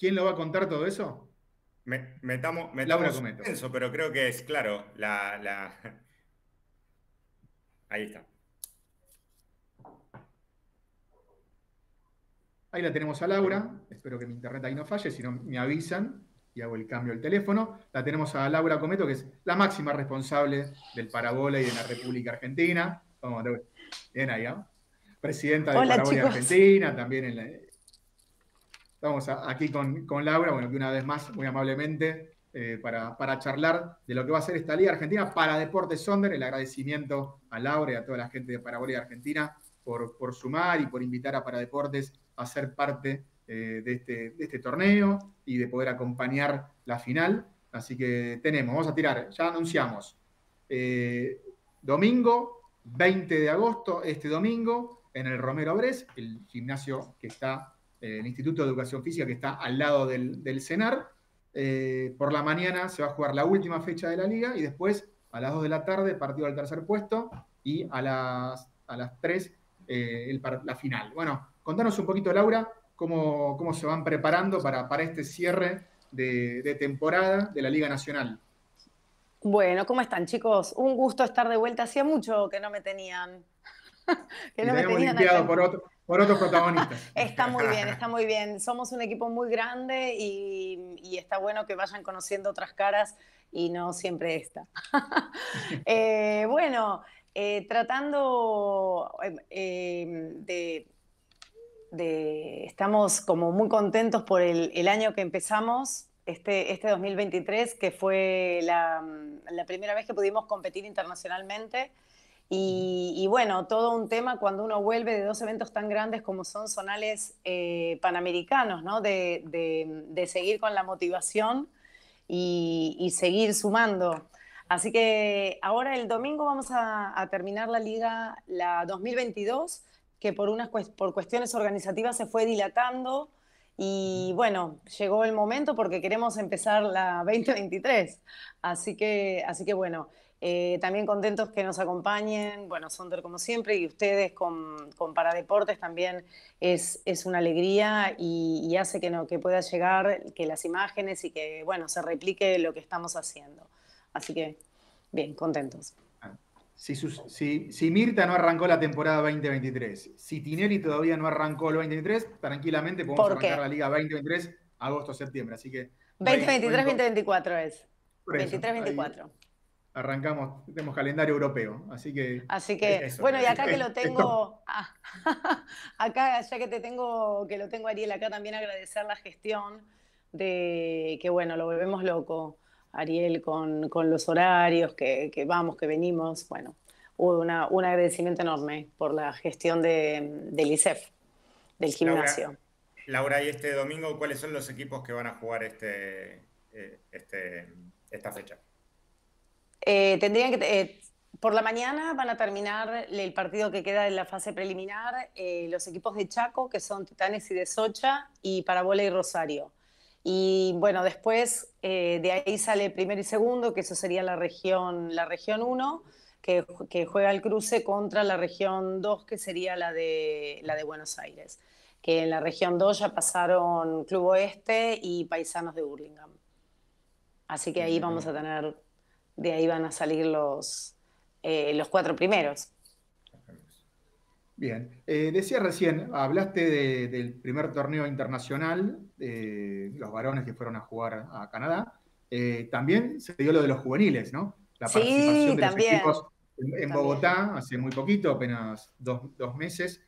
¿Quién lo va a contar todo eso? Me, metamos metamos un pero creo que es claro. Ahí está. Ahí la tenemos a Laura. Espero que mi internet ahí no falle, si no me avisan y hago el cambio del teléfono. La tenemos a Laura Cometo, que es la máxima responsable del Parabola y de la República Argentina. Vamos, bien ahí, ¿no? ¿ah? Presidenta del Parabola Argentina, también en la, Estamos aquí con, Laura, bueno, que una vez más, muy amablemente, eh, para, charlar de lo que va a ser esta Liga Argentina para Deportes Sonder. El agradecimiento a Laura y a toda la gente de Parabola Argentina por, sumar y por invitar a Paradeportes a ser parte eh, este, de, este, torneo y de poder acompañar la final. Así que tenemos, vamos a tirar, ya anunciamos. Eh, domingo 20 de agosto, este domingo, en el Romero Bres, el gimnasio que está eh, el Instituto de Educación Física que está al lado del, del CENAR. Eh, por la mañana se va a jugar la última fecha de la liga y después a las 2 de la tarde partido al tercer puesto y a las, a las 3 eh, la final. Bueno, contanos un poquito, Laura, cómo, cómo se van preparando para, para este cierre de, temporada de la Liga Nacional. Bueno, ¿cómo están chicos? Un gusto estar de vuelta. Hacía mucho que no me tenían. que no me tenían limpiado por otro por otros protagonistas. está muy bien, está muy bien. Somos un equipo muy grande y, está bueno que vayan conociendo otras caras y no siempre esta. Eh, bueno, eh, tratando eh, de, Estamos como muy contentos por el, año que empezamos, este, este 2023, que fue la primera vez que pudimos competir internacionalmente. Y, bueno, todo un tema cuando uno vuelve de dos eventos tan grandes como son zonales eh, panamericanos, ¿no? De, seguir con la motivación y, seguir sumando. Así que ahora el domingo vamos a, terminar la liga, la 2022, que por, unas, por cuestiones organizativas se fue dilatando. Y bueno, llegó el momento porque queremos empezar la 2023. Así que, así que bueno, eh, también contentos que nos acompañen, bueno, Sonder como siempre y ustedes con, con Paradeportes también es, es una alegría y, hace que, no, que pueda llegar, que las imágenes y que, bueno, se replique lo que estamos haciendo. Así que, bien, contentos. Ah, si, Mirta no arrancó la temporada 2023, si Tinelli todavía no arrancó el 2023, tranquilamente podemos arrancar la Liga 2023 agosto-septiembre. Así que... 2023-2024 es. 23-24 arrancamos, tenemos calendario europeo, así que... Así que, bueno, y acá que lo tengo, ah, acá ya que te tengo, que lo tengo Ariel, acá también agradecer la gestión de que, bueno, lo volvemos loco, Ariel, con, los horarios, que, vamos, que venimos, bueno, hubo un agradecimiento enorme por la gestión de, del ICEF, del gimnasio. Laura, y este domingo, ¿cuáles son los equipos que van a jugar este, eh, este esta fecha? Eh, tendrían que. Eh, por la mañana van a terminar el partido que queda en la fase preliminar, eh, los equipos de Chaco, que son Titanes y de Socha, y Parabola y Rosario. Y bueno, después de ahí sale primero y segundo, que eso sería la región, la región 1, que, juega el cruce contra la región 2, que sería la de, la de Buenos Aires. Que en la región 2 ya pasaron Club Oeste y Paisanos de Burlingame. Así que ahí vamos a tener de ahí van a salir los, eh, los cuatro primeros. Bien, eh, decía recién, hablaste del primer torneo internacional, los varones que fueron a jugar a Canadá. Eh, también se dio lo de los juveniles, ¿no? La participación de los equipos en, Bogotá hace muy poquito, apenas dos, meses,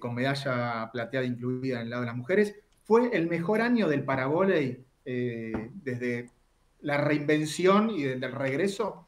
con medalla plateada incluida en el lado de las mujeres. Fue el mejor año del voley desde la reinvención y del, regreso?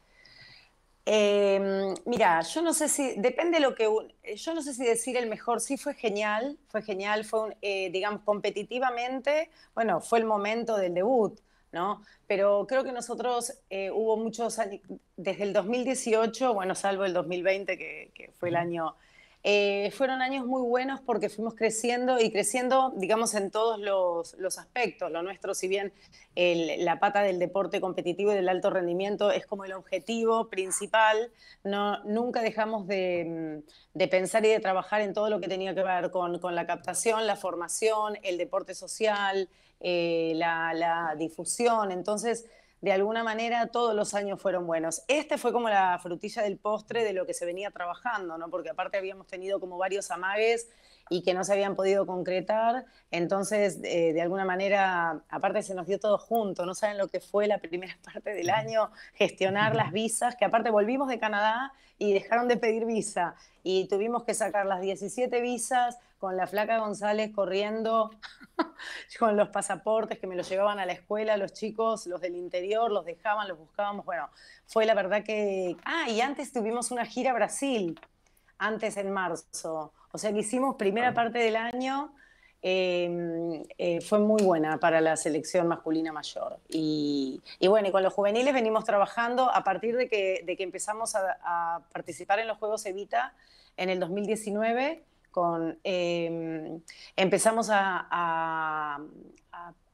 Em, mira, yo no sé si, depende lo que, eh, yo no sé si decir el mejor, sí fue genial, fue genial, fue, un, eh, digamos, competitivamente, bueno, fue el momento del debut, ¿no? Pero creo que nosotros eh, hubo muchos años, desde el 2018, bueno, salvo el 2020, que fue el año eh, fueron años muy buenos porque fuimos creciendo y creciendo, digamos, en todos los, aspectos. Lo nuestro, si bien la pata del deporte competitivo y del alto rendimiento es como el objetivo principal, no, nunca dejamos de, mm, pensar y de trabajar en todo lo que tenía que ver con, la captación, la formación, el deporte social, eh, la, la difusión. Entonces, de alguna manera todos los años fueron buenos. Este fue como la frutilla del postre de lo que se venía trabajando, ¿no? Porque aparte habíamos tenido como varios amagues y que no se habían podido concretar. Entonces, eh, de alguna manera, aparte se nos dio todo junto, no saben lo que fue la primera parte del año, gestionar las visas, que aparte volvimos de Canadá y dejaron de pedir visa y tuvimos que sacar las 17 visas con la flaca González corriendo, con los pasaportes que me los llevaban a la escuela, los chicos, los del interior, los dejaban, los buscábamos. Bueno, fue la verdad que... Ah, y antes tuvimos una gira Brasil, antes en marzo. O sea que hicimos primera ah. parte del año. Em, eh, fue muy buena para la selección masculina mayor. Y, bueno, y con los juveniles venimos trabajando a partir de que, de que empezamos a, a, participar en los Juegos Evita en el 2019 con, em, empezamos a, a,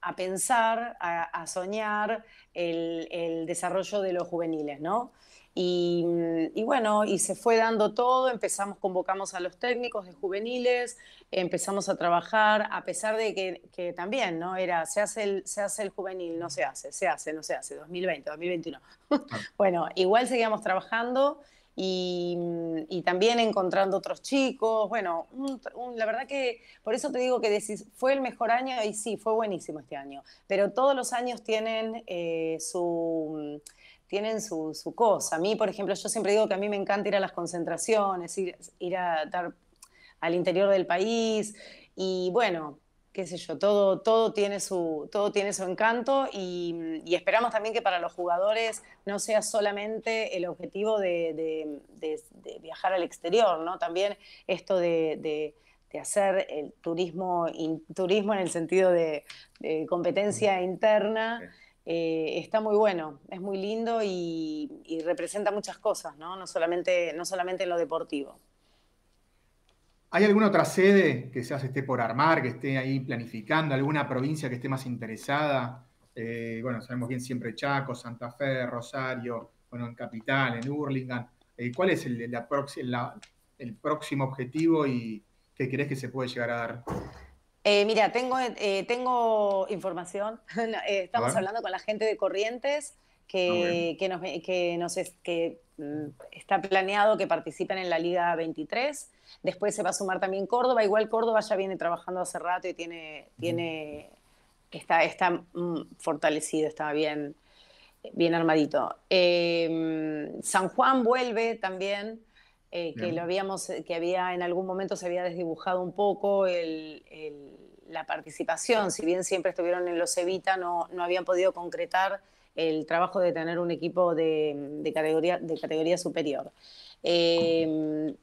a, pensar, a, soñar el, el, desarrollo de los juveniles, ¿no? Y, mm, y, bueno, y se fue dando todo, empezamos, convocamos a los técnicos de juveniles, empezamos a trabajar, a pesar de que, que también, ¿no? Era, se hace, el, se hace el juvenil, no se hace, se hace, no se hace, 2020, 2021. Ah. bueno, igual seguíamos trabajando Mm, y, también encontrando otros chicos. Bueno, la verdad que por eso te digo que decís, fue el mejor año y sí, fue buenísimo este año, pero todos los años tienen eh, su mm, tienen su, cosa. A mí, por ejemplo, yo siempre digo que a mí me encanta ir a las concentraciones, ir, ir dar al interior del país. Y bueno, qué sé yo, todo, tiene, su, todo tiene su encanto y, esperamos también que para los jugadores no sea solamente el objetivo de, viajar al exterior, También esto de, hacer el turismo, turismo en el sentido de, competencia interna. Eh, está muy bueno, es muy lindo y, representa muchas cosas, No solamente, no solamente en lo deportivo. ¿Hay alguna otra sede que se esté por armar, que esté ahí planificando, alguna provincia que esté más interesada? Eh, bueno, sabemos bien siempre Chaco, Santa Fe, Rosario, bueno, en Capital, en Hurlingham. Eh, ¿Cuál es el, próximo objetivo y qué crees que se puede llegar a dar? Eh, mira, tengo, tengo información. estamos hablando con la gente de Corrientes. Ah, que, que, nos, que, mm, está planeado que participen en la Liga 23. Después se va a sumar también Córdoba. Igual Córdoba ya viene trabajando hace rato y tiene, tiene está, está mm, fortalecido, está bien, bien armadito. Eh, mm, San Juan vuelve también. Eh, que lo habíamos, que había en algún momento se había desdibujado un poco la participación, si bien siempre estuvieron en los Evita, no, no habían podido concretar el trabajo de tener un equipo de, categoría, de categoría superior. Em,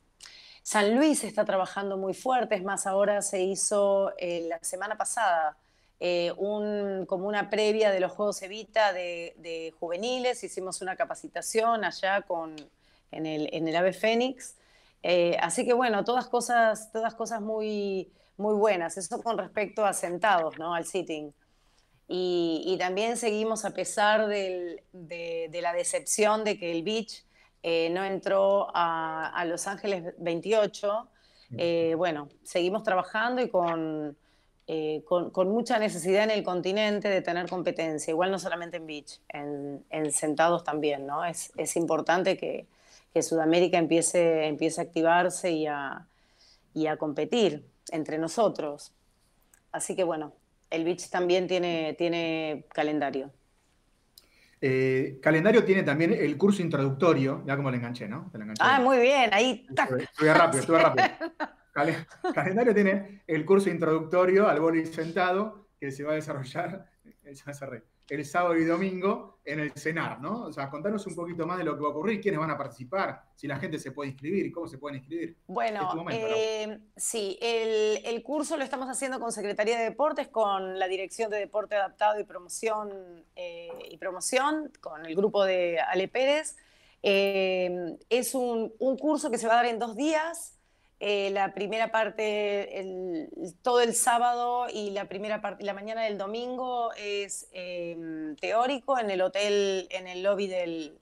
San Luis está trabajando muy fuerte, es más, ahora se hizo eh, la semana pasada eh, como una previa de los Juegos Evita de, juveniles, hicimos una capacitación allá con, en, el, Ave Fénix. Eh, así que bueno, todas cosas, todas cosas muy, muy buenas, eso con respecto a sentados, ¿no? Al sitting. Y, también seguimos a pesar de, la decepción de que el Beach eh, no entró a, Los Ángeles 28. Eh, bueno, seguimos trabajando y eh, con, mucha necesidad en el continente de tener competencia, igual no solamente en beach, en, sentados también, ¿no? Es, importante que, Sudamérica empiece, empiece a activarse y a competir entre nosotros. Así que bueno, el Beach también tiene, tiene calendario. Eh, calendario tiene también el curso introductorio, ya como le enganché, ¿no? Ah, muy bien, ahí Estuve rápido, estuve rápido. calendario tiene el curso introductorio al boli sentado que se va a desarrollar, el red el sábado y domingo en el CENAR, ¿no? O sea, contanos un poquito más de lo que va a ocurrir, quiénes van a participar, si la gente se puede inscribir, cómo se pueden inscribir. Bueno, eh, sí, el, curso lo estamos haciendo con Secretaría de Deportes, con la Dirección de Deporte Adaptado y Promoción, eh, y promoción con el grupo de Ale Pérez. Eh, es un, un curso que se va a dar en dos días. Eh, la primera parte, el, todo el sábado y la primera parte, la mañana del domingo es em, teórico en el hotel, en el lobby del,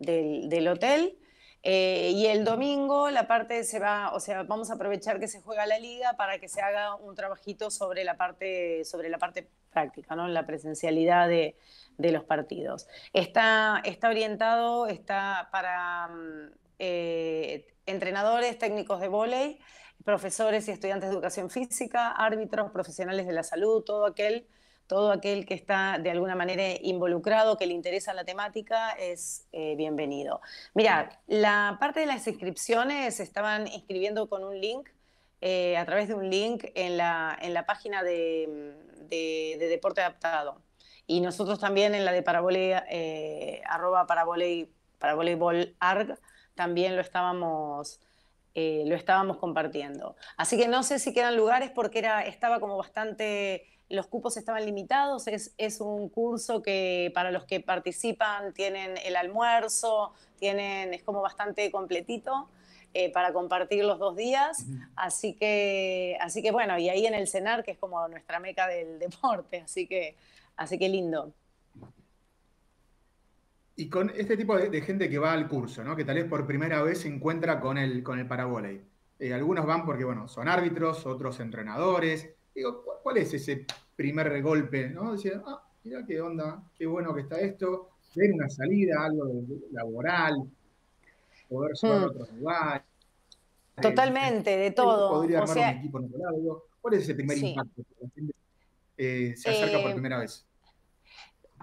del, hotel. Eh, y el domingo la parte se va, o sea, vamos a aprovechar que se juega la liga para que se haga un trabajito sobre la parte, sobre la parte práctica, ¿no? La presencialidad de, de los partidos. Está, está orientado, está para mm, eh, entrenadores, técnicos de vóley, profesores y estudiantes de educación física, árbitros, profesionales de la salud, todo aquel, todo aquel que está de alguna manera involucrado, que le interesa la temática, es eh, bienvenido. Mira, la parte de las inscripciones estaban inscribiendo con un link. Eh, a través de un link en la, página de, Deporte Adaptado. Y nosotros también en la de para eh, arroba también lo estábamos, eh, lo estábamos compartiendo. Así que no sé si quedan lugares porque era, estaba como bastante, los cupos estaban limitados, es, un curso que para los que participan tienen el almuerzo, tienen, es como bastante completito. Eh, para compartir los dos días. Así que, así que bueno, y ahí en el CENAR, que es como nuestra meca del deporte, así que, así que lindo. Y con este tipo de, gente que va al curso, ¿no? que tal vez por primera vez se encuentra con el, con el eh, algunos van porque, bueno, son árbitros, otros entrenadores. Digo, ¿cuál, es ese primer golpe? ¿no? Decir, ah, mirá qué onda, qué bueno que está esto. Ver una salida, algo laboral, poder jugar a mm. otros lugares. Totalmente, de eh, todo. Podría un equipo en otro ¿Cuál es ese primer impacto? Eh, se acerca por primera vez.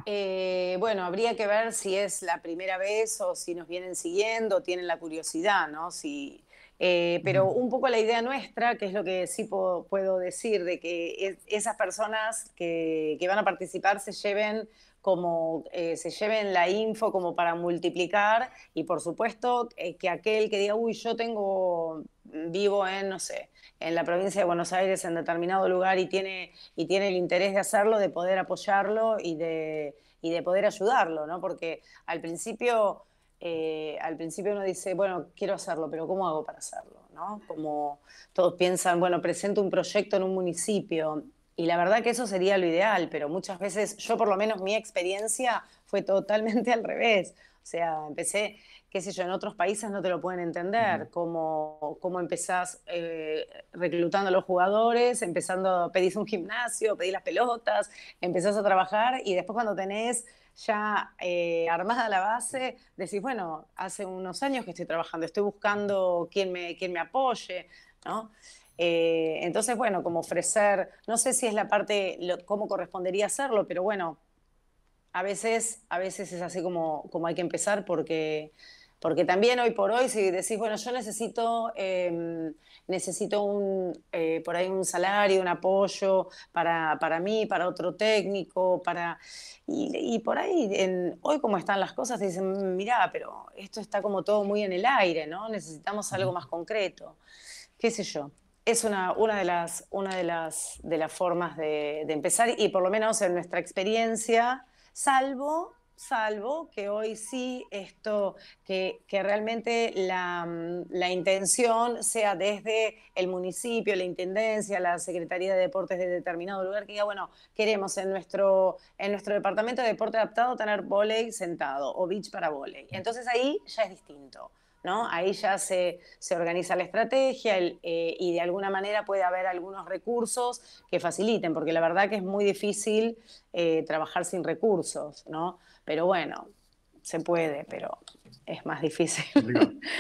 Eh, bueno, habría que ver si es la primera vez o si nos vienen siguiendo, tienen la curiosidad, ¿no? Si, eh, pero un poco la idea nuestra, que es lo que sí puedo, decir, de que esas personas que, van a participar se lleven como eh, se lleven la info como para multiplicar y por supuesto que aquel que diga, uy, yo tengo vivo en, no sé, en la provincia de Buenos Aires en determinado lugar y tiene, y tiene el interés de hacerlo, de poder apoyarlo y de, y de poder ayudarlo, ¿no? Porque al principio, eh, al principio uno dice, bueno, quiero hacerlo, pero ¿cómo hago para hacerlo? ¿no? Como todos piensan, bueno, presento un proyecto en un municipio. Y la verdad que eso sería lo ideal, pero muchas veces, yo por lo menos mi experiencia fue totalmente al revés. O sea, empecé, qué sé yo, en otros países no te lo pueden entender, cómo, cómo empezás eh, reclutando a los jugadores, empezando, pedís un gimnasio, pedís las pelotas, empezás a trabajar y después cuando tenés ya eh, armada la base, decís, bueno, hace unos años que estoy trabajando, estoy buscando quién me, quién me apoye, ¿no? Eh, entonces, bueno, como ofrecer, no sé si es la parte, cómo correspondería hacerlo, pero bueno, a veces, a veces es así como, como hay que empezar porque, porque también hoy por hoy si decís, bueno, yo necesito, em, necesito un, eh, por ahí un salario, un apoyo para, para mí, para otro técnico, para... Y, por ahí, en, hoy como están las cosas, te dicen, mm, mirá, pero esto está como todo muy en el aire, ¿no? Necesitamos algo más concreto, qué sé yo es una, una, de las, una de las, de las formas de, de, empezar y por lo menos en nuestra experiencia salvo salvo que hoy sí esto, que, que realmente la, mm, la, intención sea desde el municipio, la intendencia, la Secretaría de Deportes de determinado lugar, que diga, bueno, queremos en nuestro, en nuestro departamento de deporte adaptado tener volei sentado o beach para volei. Entonces ahí ya es distinto. ¿no? Ahí ya se, organiza la estrategia eh, y de alguna manera puede haber algunos recursos que faciliten, porque la verdad que es muy difícil eh, trabajar sin recursos, ¿no? Pero bueno, se puede, pero es más difícil.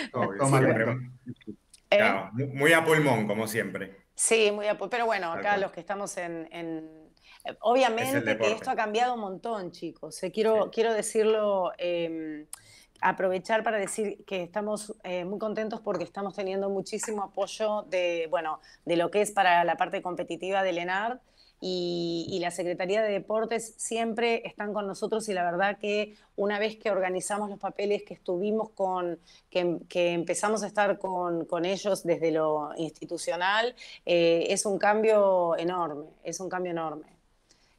Eh. muy a pulmón, como siempre. Sí, muy a pulmón. Pero bueno, acá los que estamos en, Obviamente que esto ha cambiado un montón, chicos. quiero, quiero decirlo, em, aprovechar para decir que estamos eh, muy contentos porque estamos teniendo muchísimo apoyo de, bueno, de lo que es para la parte competitiva del ENARD. Y, la Secretaría de Deportes siempre están con nosotros y la verdad que una vez que organizamos los papeles, que estuvimos con, que, empezamos a estar con, ellos desde lo institucional, eh, es un cambio enorme, es un cambio enorme,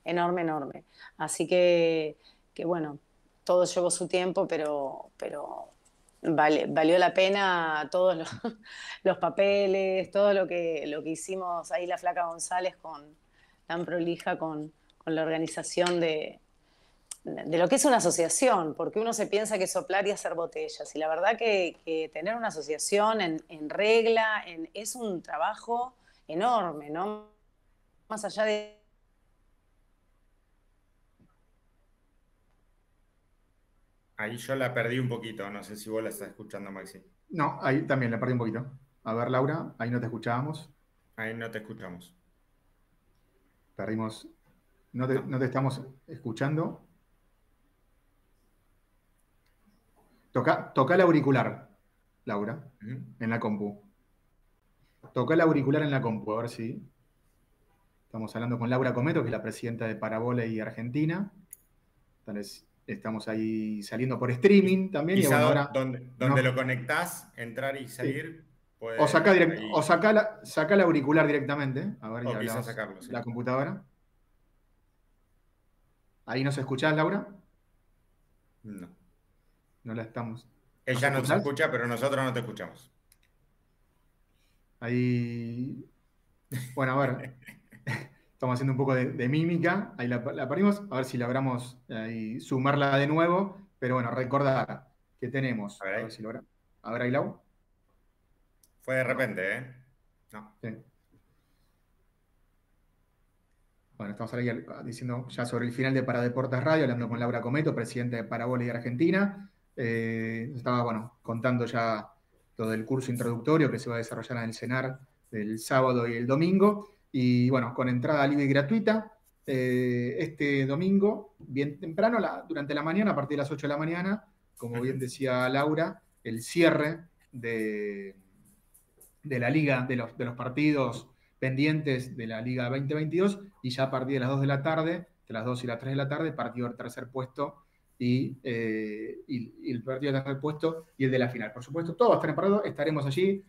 enorme, enorme. Así que, que bueno, todo llevó su tiempo, pero, pero vale, valió la pena todos los, papeles, todo lo que, lo que hicimos ahí la Flaca González con tan prolija con, la organización de, lo que es una asociación, porque uno se piensa que soplar y hacer botellas. Y la verdad que, que tener una asociación en, regla es un trabajo enorme, ¿no? Más allá de Ahí yo la perdí un poquito, no sé si vos la estás escuchando, Maxi. No, ahí también la perdí un poquito. A ver, Laura, ahí no te escuchábamos. Ahí no te escuchamos. Perdimos. No te, estamos escuchando. Toca, toca el auricular, Laura, en la compu. Toca el auricular en la compu, a ver si. Estamos hablando con Laura Cometo, que es la presidenta de Parabola y Argentina. Tal Estamos ahí saliendo por streaming también. Y ahora, donde, donde lo conectás, entrar y salir. o saca, o la, saca el auricular directamente. A ver, ya sacarlo, La computadora. ¿Ahí nos escuchás, Laura? No. No la estamos. Ella nos, escucha, pero nosotros no te escuchamos. Ahí. Bueno, a ver. Estamos haciendo un poco de, mímica, ahí la, parimos, a ver si logramos sumarla de nuevo, pero bueno, recordar que tenemos. A ver, si logra. A Fue de repente, ¿eh? No. Bueno, estamos ahí diciendo ya sobre el final de Paradeportes Radio, hablando con Laura Cometo, presidenta de Parabola de Argentina. Eh, estaba, bueno, contando ya todo el curso introductorio que se va a desarrollar en el CENAR del sábado y el domingo. Y bueno, con entrada libre y gratuita. Eh, este domingo, bien temprano, durante la mañana, a partir de las 8 de la mañana, como bien decía Laura, el cierre de, de la liga, de los, partidos pendientes de la Liga 2022 y ya a partir de las 2 de la tarde, de las 2 y las 3 de la tarde, partido del tercer puesto eh, y, el partido del tercer puesto y el de la final. Por supuesto, todos en parado, estaremos allí,